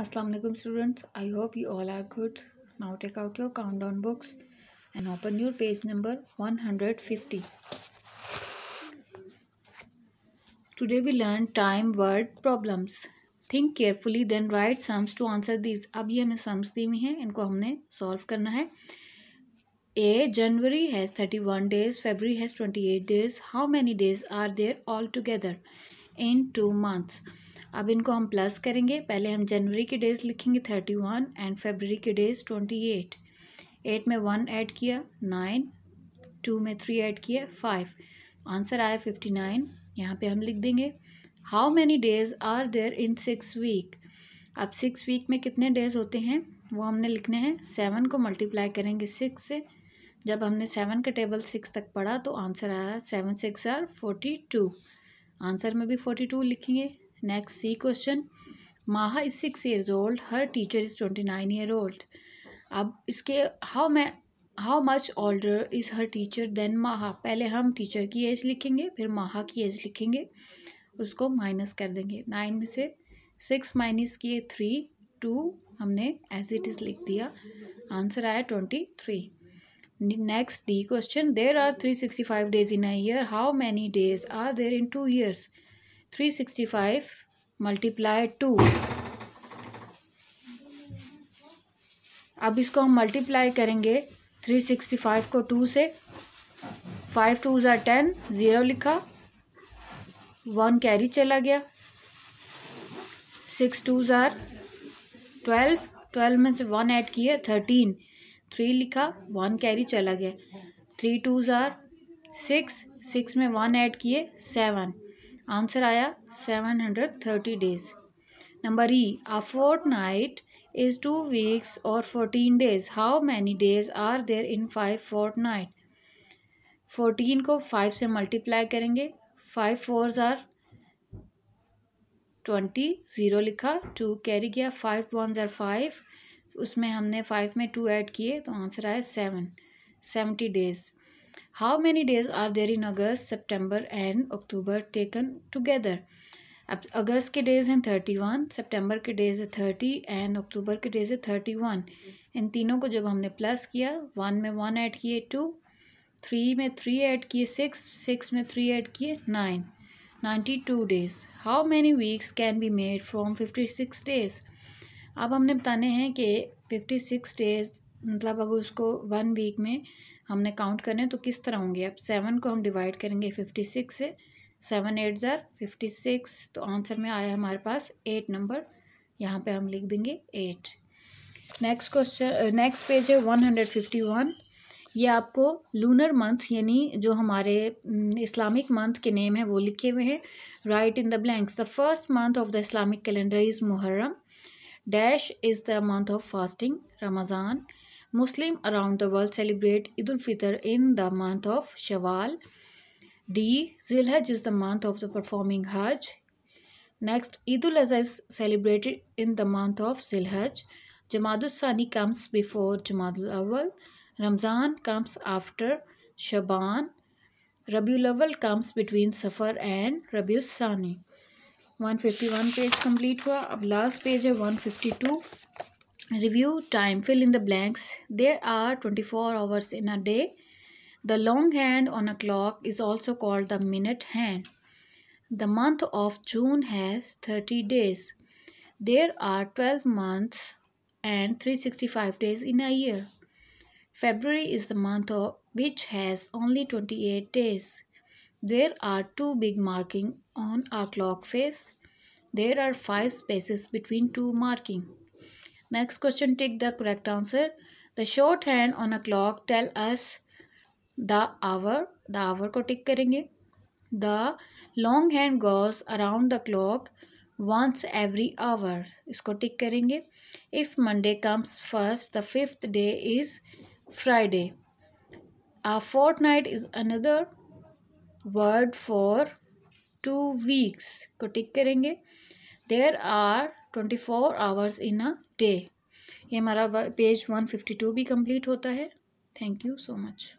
Assalamu alaikum students I hope you all are good now take out your countdown books and open your page number 150 Today we learn time word problems think carefully then write sums to answer these अब ये हमें sums दी हुई हैं इनको हमने solve करना है A January has 31 days February has 28 days how many days are there all together in two months अब इनको हम प्लस करेंगे पहले हम जनवरी के डेज़ लिखेंगे थर्टी वन एंड फेबररी के डेज़ ट्वेंटी एट एट में वन ऐड किया नाइन टू में थ्री ऐड किया फाइव आंसर आया फिफ्टी नाइन यहाँ पर हम लिख देंगे how many days are there in six week अब सिक्स वीक में कितने डेज़ होते हैं वो हमने लिखने हैं सेवन को मल्टीप्लाई करेंगे सिक्स से जब हमने सेवन का टेबल सिक्स तक पढ़ा तो आंसर आया seven six are forty two answer में भी फोर्टी टू लिखेंगे next C question Maha is six years old her teacher is twenty nine year old अब इसके हाउ मै how much older is her teacher than Maha पहले हम teacher की as लिखेंगे फिर माहा की एज लिखेंगे उसको माइनस कर देंगे नाइन में से सिक्स माइनस किए थ्री टू हमने एज इट इज़ लिख दिया आंसर आया twenty three next D question there are three sixty five days in a year how many days are there in two years three sixty five multiply two अब इसको हम multiply करेंगे three sixty five को two से five two ज़ार ten zero लिखा one carry चला गया सिक्स टू ज़ार ट्वेल्व ट्वेल्व में से वन ऐड किया थर्टीन थ्री लिखा वन कैरी चला गया थ्री टू ज़ार सिक्स सिक्स में वन ऐड किए सेवन आंसर आया seven hundred thirty days number E a fortnight is two weeks और fourteen days how many days are there in five fortnight fourteen को five से multiply करेंगे five four are twenty zero लिखा two carry किया five one ज़ार five उसमें हमने five में टू ऐड किए तो आंसर आया seven seventy days how many days are there in August September and October taken together अब अगस्त के डेज़ हैं थर्टी वन सेप्टेम्बर के डेज़ है थर्टी एंड अक्टूबर के डेज़ है थर्टी वन इन तीनों को जब हमने प्लस किया वन में वन ऐड किए टू थ्री में थ्री ऐड किए सिक्स सिक्स में थ्री ऐड किए nine ninety two days how many weeks can be made from fifty six days अब हमने बताने हैं कि फिफ्टी सिक्स डेज़ मतलब अगर उसको वन वीक में हमने काउंट करने तो किस तरह होंगे अब सेवन को हम डिवाइड करेंगे फिफ्टी सिक्स से सेवन एट ज़ार फिफ्टी सिक्स तो आंसर में आया हमारे पास एट नंबर यहाँ पे हम लिख देंगे eight next question next page है वन हंड्रेड फिफ्टी वन ये आपको लूनर मंथ यानी जो हमारे इस्लामिक मंथ के नेम है वो लिखे हुए हैं write in the blanks the first month of the Islamic calendar is Muharram dash is the month of fasting Ramzan Muslims around the world celebrate Eid al-Fitr in the month of Shawwal. D. Zilhaj is the month of the performing Hajj. Next, Eid al-Adha is celebrated in the month of Zilhaj. Jamadul Sani comes before Jamadul Awal. Ramzan comes after Shaban. Rabiul Awal comes between Safar and Rabiul Sani. 151 page complete हुआ अब last page है 152 review time fill in the blanks there are 24 hours in a day the long hand on a clock is also called the minute hand the month of june has 30 days there are 12 months and 365 days in a year february is the month of, which has only 28 days there are two big marking on a clock face there are five spaces between two marking Next question, take the correct answer. The shorthand on a clock tell us the hour. The hour को tick करेंगे. The long hand goes around the clock once every hour. इसको tick करेंगे. If Monday comes first, the fifth day is Friday. A fortnight is another word for two weeks. को tick करेंगे. There are twenty four hours in a day ये हमारा page one fifty two भी complete होता है thank you so much